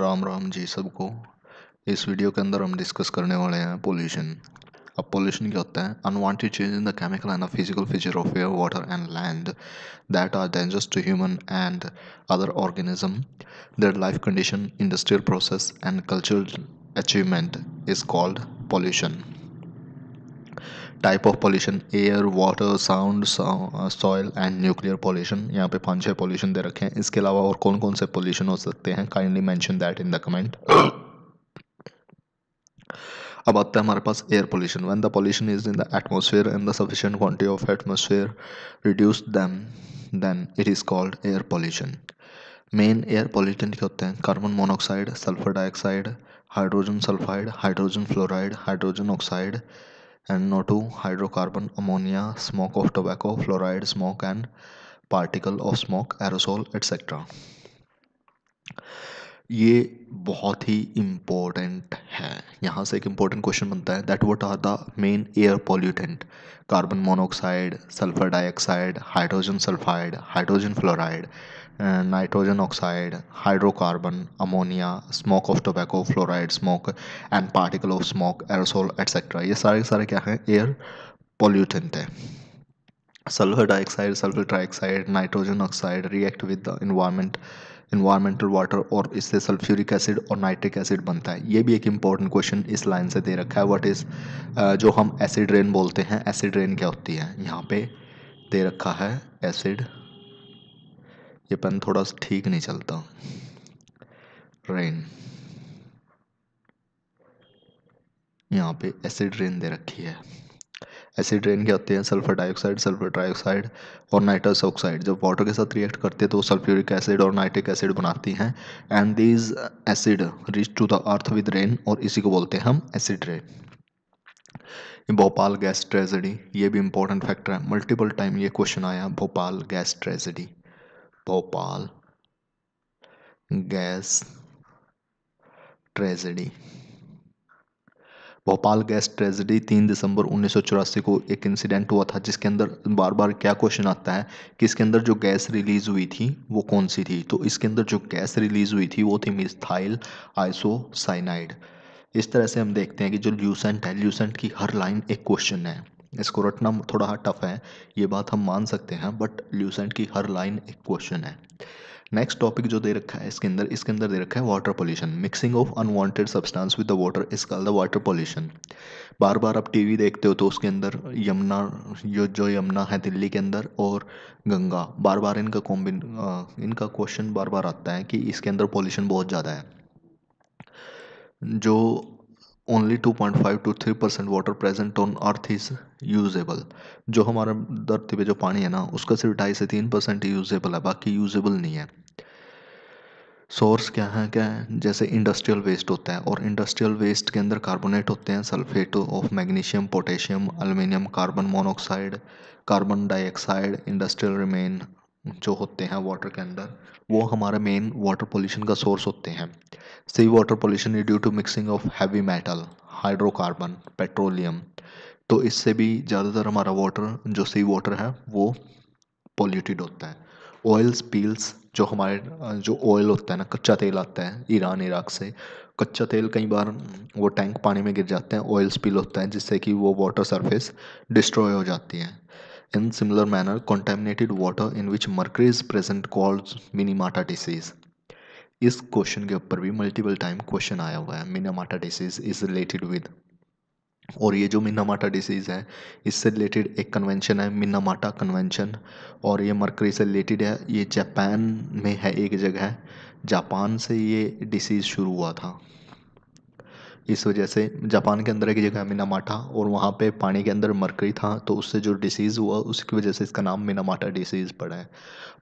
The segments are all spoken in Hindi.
राम राम जी सबको इस वीडियो के अंदर हम डिस्कस करने वाले हैं पोल्यूशन अब पोल्यूशन क्या होता है unwanted change in the chemical and physical feature of air water and land that are dangerous to human and other organism their life condition industrial process and cultural achievement is called pollution type of pollution air water sound soil and nuclear pollution यहाँ पे पाँच छः पॉल्यूशन दे रखे हैं इसके अलावा और कौन कौन से पॉल्यूशन हो सकते हैं kindly mention that in the comment अब आता है हमारे पास air pollution when the pollution is in the atmosphere and the sufficient quantity of atmosphere reduce them then it is called air pollution main air pollution क्या होते हैं carbon monoxide sulphur dioxide hydrogen sulphide hydrogen fluoride hydrogen oxide NO two hydrocarbon ammonia smoke of tobacco fluoride smoke and particle of smoke aerosol etc. ये बहुत ही इम्पोर्टेंट है यहाँ से एक इम्पोर्टेंट क्वेश्चन बनता है that what are the main air pollutant carbon monoxide sulphur dioxide hydrogen sulphide hydrogen fluoride nitrogen oxide hydrocarbon ammonia smoke of tobacco fluoride smoke and particle of smoke aerosol etcetera ये सारे सारे क्या हैं एयर पोल्यूटेंट है sulphur dioxide sulphur trioxide nitrogen oxide react with the environment environmental water और इससे सल्फ्यूरिक एसिड और नाइट्रिक एसिड बनता है ये भी एक इंपॉर्टेंट क्वेश्चन इस लाइन से दे रखा है व्हाट इज़ uh, जो हम एसिड रेन बोलते हैं एसिड रेन क्या होती है यहाँ पे दे रखा है एसिड ये पेन थोड़ा सा ठीक नहीं चलता रेन यहाँ पे एसिड रेन दे रखी है एसिड रेन क्या होते हैं सल्फर डाइऑक्साइड सल्फर ट्राइऑक्साइड और नाइट्रस ऑक्साइड जब वाटर के साथ रिएक्ट करते हैं तो सल्फ्यूरिक एसिड और नाइट्रिक एसिड बनाती हैं and these acid reach to the earth with rain और इसी को बोलते हैं हम acid rain Bhopal gas tragedy ये भी इंपॉर्टेंट फैक्टर है मल्टीपल टाइम ये क्वेश्चन आया Bhopal gas tragedy Bhopal gas tragedy Bhopal gas tragedy तीन दिसंबर उन्नीस को एक इंसिडेंट हुआ था जिसके अंदर बार बार क्या क्वेश्चन आता है कि इसके अंदर जो गैस रिलीज हुई थी वो कौन सी थी तो इसके अंदर जो गैस रिलीज हुई थी वो थी मिस्थाइल आइसोसाइनाइड इस तरह से हम देखते हैं कि जो ल्यूसेंट है ल्यूसेंट की हर लाइन एक क्वेश्चन है इसको रटना थोड़ा टफ है ये बात हम मान सकते हैं बट ल्यूसेंट की हर लाइन एक क्वेश्चन है नेक्स्ट टॉपिक जो दे रखा है इसके अंदर इसके अंदर दे रखा है water pollution mixing of unwanted substance with the water is called the water pollution बार बार आप टीवी देखते हो तो उसके अंदर यमुना जो जो यमुना है दिल्ली के अंदर और गंगा बार बार इनका कॉम्बिन इनका क्वेश्चन बार बार आता है कि इसके अंदर पॉल्यूशन बहुत ज़्यादा है जो only 2.5 to 3 percent water present on earth is usable जो हमारे धरती पे जो पानी है ना उसका सिर्फ ढाई से तीन परसेंट यूजेबल है बाकी यूजेबल नहीं है सोर्स क्या है क्या है जैसे इंडस्ट्रियल वेस्ट होता है और इंडस्ट्रियल वेस्ट के अंदर कार्बोनेट होते हैं sulphate of magnesium potassium aluminium carbon monoxide carbon dioxide industrial remain जो होते हैं वाटर के अंदर वो हमारा मेन वाटर पोल्यूशन का सोर्स होते हैं sea water pollution due to mixing of heavy metal hydrocarbon petroleum तो इससे भी ज़्यादातर हमारा वाटर जो सी वाटर है वो पोल्यूटेड होता है ऑयल्स पील्स जो हमारे जो ऑयल होता है ना कच्चा तेल आता है ईरान इराक से कच्चा तेल कई बार वो टैंक पानी में गिर जाते हैं ऑयल स्पील होता है जिससे कि वो वाटर सरफेस डिस्ट्रॉय हो जाती है In similar manner, contaminated water in which mercury is present causes Minamata disease. इस क्वेश्चन के ऊपर भी मल्टीपल टाइम क्वेश्चन आया हुआ है Minamata disease is related with और ये जो मिनामाटा डिसीज़ है इससे रिलेटेड एक कन्वेंशन है मिनामाटा कन्वेंशन और ये मरकरी से रिलेटेड है ये जापान में है एक जगह जापान से ये डिसीज़ शुरू हुआ था इस वजह से जापान के अंदर एक जगह है मिनामाटा और वहाँ पे पानी के अंदर मरकरी था तो उससे जो डिसीज़ हुआ उसकी वजह से इसका नाम मिनामाटा डिसीज़ पड़ा है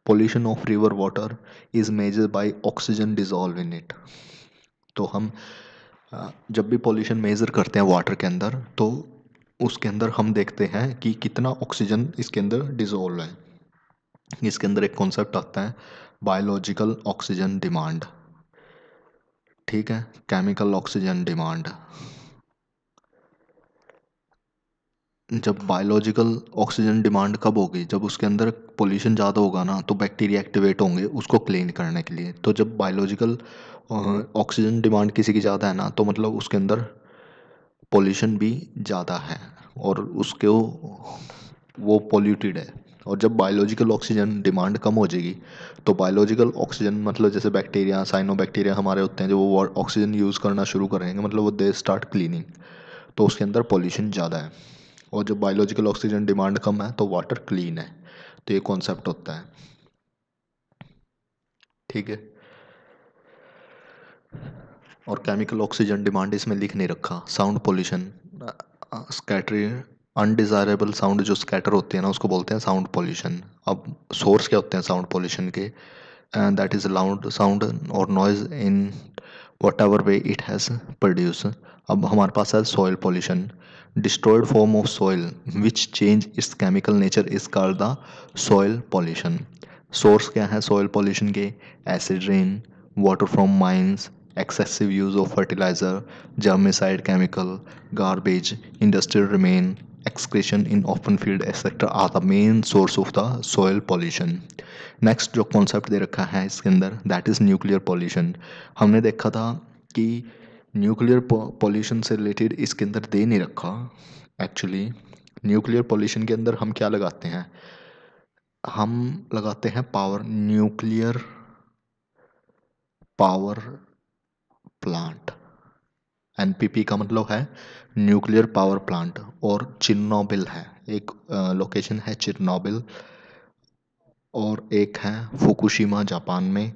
pollution of river water is major by oxygen dissolve in it तो हम जब भी पोल्यूशन मेज़र करते हैं वाटर के अंदर तो उसके अंदर हम देखते हैं कि कितना ऑक्सीजन इसके अंदर डिज़ोल्व है इसके अंदर एक कॉन्सेप्ट आता है बायोलॉजिकल ऑक्सीजन डिमांड ठीक है केमिकल ऑक्सीजन डिमांड जब बायोलॉजिकल ऑक्सीजन डिमांड कब होगी जब उसके अंदर पोल्यूशन ज़्यादा होगा ना तो बैक्टीरिया एक्टिवेट होंगे उसको क्लीन करने के लिए तो जब बायोलॉजिकल ऑक्सीजन डिमांड किसी की ज़्यादा है ना तो मतलब उसके अंदर पोल्यूशन भी ज़्यादा है और उसके वो पोल्यूटेड है और जब बायोलॉजिकल ऑक्सीजन डिमांड कम हो जाएगी तो बायोलॉजिकल ऑक्सीजन मतलब जैसे बैक्टीरिया साइनो बैक्टीरिया हमारे होते हैं जो वो ऑक्सीजन यूज़ करना शुरू करेंगे मतलब वो दे स्टार्ट क्लीनिंग तो उसके अंदर पॉल्यूशन ज़्यादा है और जब बायोलॉजिकल ऑक्सीजन डिमांड कम है तो वाटर क्लीन है तो ये कॉन्सेप्ट होता है ठीक है और केमिकल ऑक्सीजन डिमांड इसमें लिख नहीं रखा sound pollution scattered undesirable sound जो स्कैटर होते हैं ना उसको बोलते हैं साउंड पॉल्यूशन अब सोर्स क्या होते हैं साउंड पॉल्यूशन के दैट इज़ लाउंड साउंड और noise in whatever way it has produce अब हमारे पास है soil pollution destroyed form of soil which change its chemical nature is called the soil pollution source क्या है सॉइल पॉल्यूशन के acid rain water from mines excessive use of fertilizer germicide chemical garbage industrial remain excretion in open field etc are the main source of the soil pollution next जो कॉन्सेप्ट दे रखा है इसके अंदर दैट इज़ न्यूक्लियर पॉल्यूशन हमने देखा था कि न्यूक्लियर पॉल्यूशन से रिलेटेड इसके अंदर दे नहीं रखा एक्चुअली न्यूक्लियर पॉल्यूशन के अंदर हम क्या लगाते हैं हम लगाते हैं power nuclear power plant NPP का मतलब है न्यूक्लियर पावर प्लांट और चिन्नोबिल है एक लोकेशन है चिन्नोबिल और एक है फुकुशिमा जापान में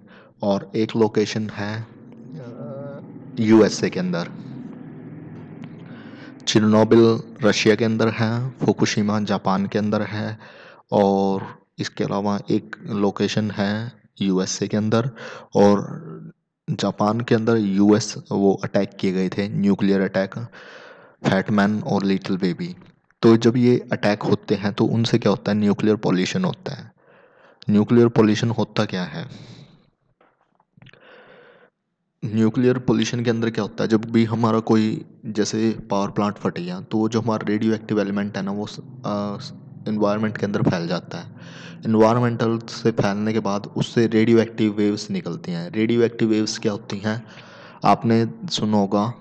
और एक लोकेशन है यूएसए के अंदर चिन्नोबिल रशिया के अंदर है फुकुशिमा जापान के अंदर है और इसके अलावा एक लोकेशन है यूएसए के अंदर और जापान के अंदर यूएस वो अटैक किए गए थे न्यूक्लियर अटैक फैटमैन और लिटिल बेबी तो जब ये अटैक होते हैं तो उनसे क्या होता है न्यूक्लियर पॉल्यूशन होता है न्यूक्लियर पॉल्यूशन होता क्या है न्यूक्लियर पोल्यूशन के अंदर क्या होता है जब भी हमारा कोई जैसे पावर प्लांट फट गया तो जो हमारा रेडियो एक्टिव एलिमेंट है ना वो इन्वायरमेंट के अंदर फैल जाता है इन्वायरमेंटल से फैलने के बाद उससे रेडियो एक्टिव वेव्स निकलती हैं रेडियो एक्टिव वेव्स क्या होती हैं आपने सुना होगा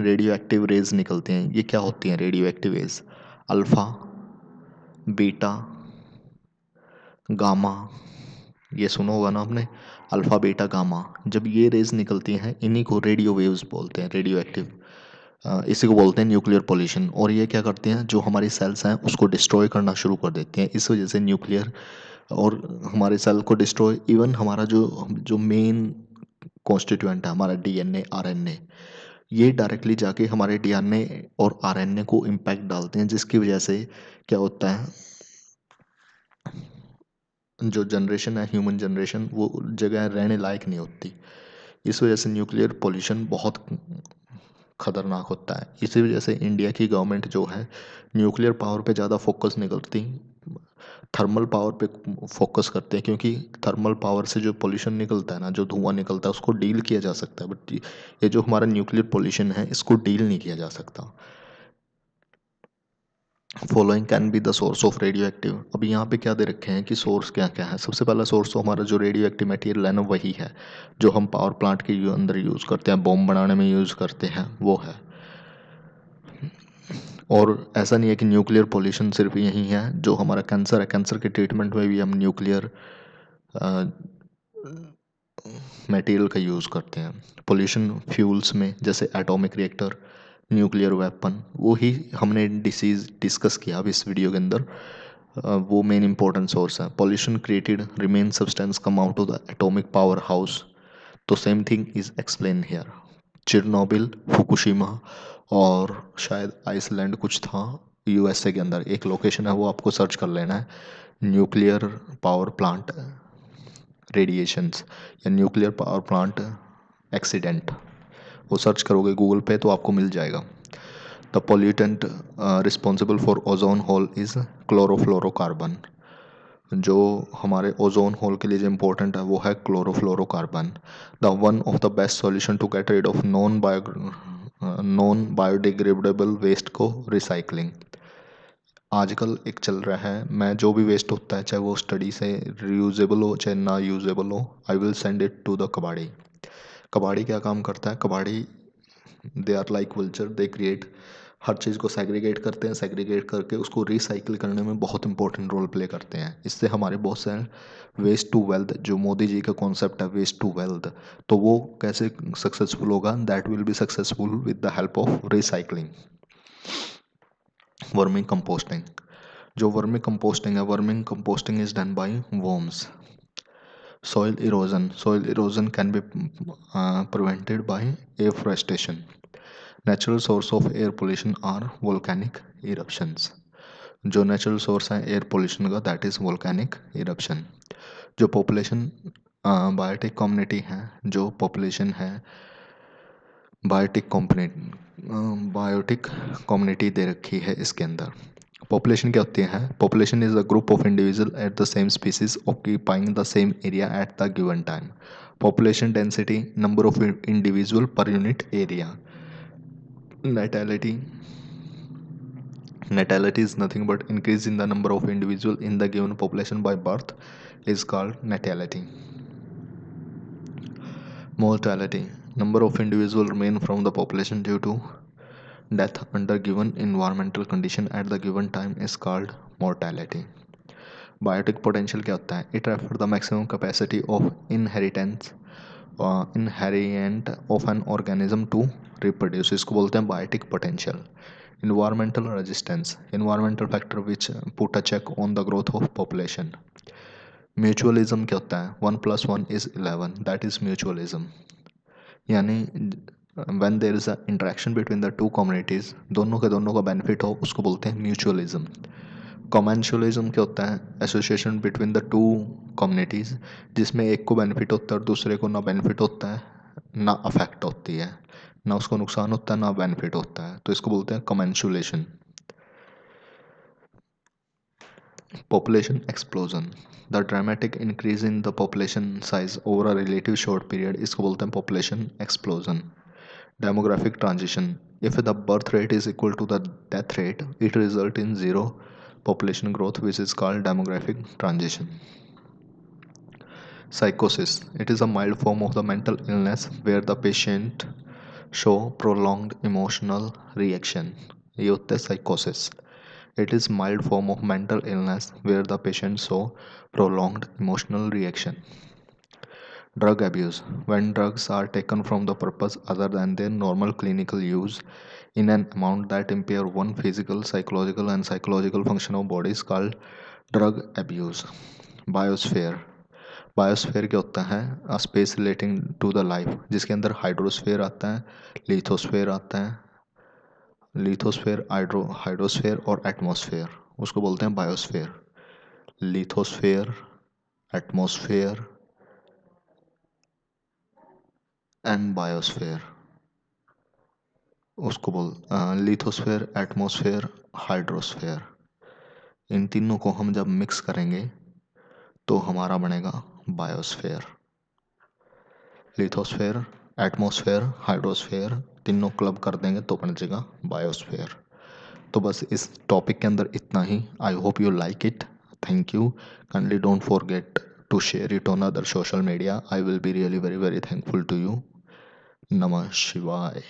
रेडियो एक्टिव रेज निकलती हैं ये क्या होती हैं radio active waves alpha beta gamma ये सुना होगा ना आपने अल्फ़ा बीटा गामा जब ये रेज निकलती हैं इन्हीं को रेडियो वेव्स बोलते हैं रेडियो एक्टिव इसी को बोलते हैं न्यूक्लियर पोल्यूशन और ये क्या करते हैं जो हमारी सेल्स हैं उसको डिस्ट्रॉय करना शुरू कर देते हैं इस वजह से न्यूक्लियर और हमारे सेल को डिस्ट्रॉय इवन हमारा जो जो मेन कॉन्स्टिट्यूएंट है हमारा डीएनए आरएनए ये डायरेक्टली जाके हमारे डीएनए और आरएनए को इम्पैक्ट डालते हैं जिसकी वजह से क्या होता है जो जनरेशन है ह्यूमन जनरेशन वो जगह रहने लायक नहीं होती इस वजह से न्यूक्लियर पोल्यूशन बहुत ख़तरनाक होता है इसी वजह से इंडिया की गवर्नमेंट जो है न्यूक्लियर पावर पे ज़्यादा फोकस नहीं करती थर्मल पावर पे फोकस करते हैं क्योंकि थर्मल पावर से जो पोल्यूशन निकलता है ना जो धुआँ निकलता है उसको डील किया जा सकता है बट ये जो हमारा न्यूक्लियर पोल्यूशन है इसको डील नहीं किया जा सकता following can be the source of radio active अब यहाँ पे क्या दे रखे हैं कि सोर्स क्या क्या है सबसे पहला सोर्स तो हमारा जो रेडियो एक्टिव मटेरियल है ना वही है जो हम पावर प्लांट के अंदर यूज़ करते हैं बॉम्ब बनाने में यूज़ करते हैं वो है और ऐसा नहीं है कि न्यूक्लियर पोल्यूशन सिर्फ यही है जो हमारा कैंसर है कैंसर के ट्रीटमेंट में भी हम न्यूक्लियर मटेरियल का यूज़ करते हैं पोल्यूशन फ्यूल्स में जैसे एटॉमिक रिएक्टर न्यूक्लियर वेपन वो ही हमने डिसीज़ डिस्कस किया अब इस वीडियो के अंदर वो मेन इंपॉर्टेंट सोर्स है pollution created remain substance come out of the atomic power house तो same thing is explain here Chernobyl Fukushima और शायद आइसलैंड कुछ था यूएसए के अंदर एक लोकेशन है वो आपको सर्च कर लेना है न्यूक्लियर पावर प्लांट रेडिएशंस या न्यूक्लियर पावर प्लांट एक्सीडेंट वो सर्च करोगे गूगल पे तो आपको मिल जाएगा the pollutant responsible for ozone hole is chlorofluorocarbon जो हमारे ओजोन होल के लिए जो इम्पोर्टेंट है वो है chlorofluorocarbon the one of the best solution to get rid of non bio non biodegradable waste को रिसाइकलिंग आजकल एक चल रहा है मैं जो भी वेस्ट होता है चाहे वो स्टडी से रीयूजेबल हो चाहे ना यूजेबल हो I will send it to the कबाड़ी कबाड़ी क्या काम करता है कबाड़ी they are like vulture they create हर चीज़ को सेग्रीगेट करते हैं सेग्रीगेट करके उसको रिसाइकिल करने में बहुत इंपॉर्टेंट रोल प्ले करते हैं इससे हमारे बहुत सारे वेस्ट टू वेल्थ जो मोदी जी का कॉन्सेप्ट है वेस्ट टू वेल्थ तो वो कैसे सक्सेसफुल होगा that will be successful with the help of recycling vermi composting जो वर्मिंग कंपोस्टिंग है vermi composting is done by worms soil erosion soil erosion can be uh, prevented by afforestation natural source of air pollution are volcanic eruptions जो नेचुरल सोर्स है एयर पोल्यूशन का दैट इज़ वोल्केनिक इरप्शन जो पॉपुलेशन बायोटिक कम्युनिटी है जो पॉपुलेशन है बायोटिक कॉम्पनी बायोटिक कम्युनिटी दे रखी है इसके अंदर पॉपुलेशन क्या होती है population is a group of individual at the same species occupying the same area at the given time population density number of individual per unit area natality natality is nothing but increase in the number of individual in the given population by birth is called natality mortality number of individual remain from the population due to Death under given environmental condition at the given time is called mortality. Biotic potential क्या होता है it refer the maximum capacity of inheritance inherent of an organism to reproduce इसको बोलते हैं biotic potential environmental resistance environmental factor which put a check on the growth of population mutualism क्या होता है one plus one is eleven that is mutualism यानी one there is a interaction between the two communities दोनों के दोनों का बेनिफिट हो उसको बोलते हैं म्यूचुअलिज्म कॉमेंशुअलिज्म क्या होता है association between the two communities जिसमें एक को बेनिफिट होता है और दूसरे को ना बेनिफिट होता है ना अफेक्ट होती है ना उसको नुकसान होता है ना बेनिफिट होता है तो इसको बोलते हैं commensalism population explosion the dramatic increase in the population size over a relative short period इसको बोलते हैं population explosion demographic transition. If the birth rate is equal to the death rate, it results in zero population growth, which is called demographic transition. Psychosis. It is a mild form of the mental illness where the patient show prolonged emotional reaction. Youth psychosis. It is mild form of mental illness where the patient show prolonged emotional reaction. drug abuse when drugs are taken from the purpose other than their normal clinical use in an amount that impair one physical psychological and psychological function of body is called drug abuse biosphere biosphere क्या होता है space relating to the life जिसके अंदर हाइड्रोस्फेयर आता है लिथोस्फेयर आता है लिथोस्फेयर हाइड्रो हाइड्रोस्फेयर और एटमोसफेयर उसको बोलते हैं biosphere lithosphere atmosphere and biosphere उसको बोल लिथोस्फेयर एटमोसफेयर हाइड्रोस्फेयर इन तीनों को हम जब मिक्स करेंगे तो हमारा बनेगा बायोस्फेयर लिथोस्फेयर एटमोसफेयर हाइड्रोस्फेयर तीनों क्लब कर देंगे तो बन जाएगा बायोस्फेयर तो बस इस टॉपिक के अंदर इतना ही I hope you like it thank you kindly don't forget to share it on other social media I will be really very very thankful to you नमः शिवाय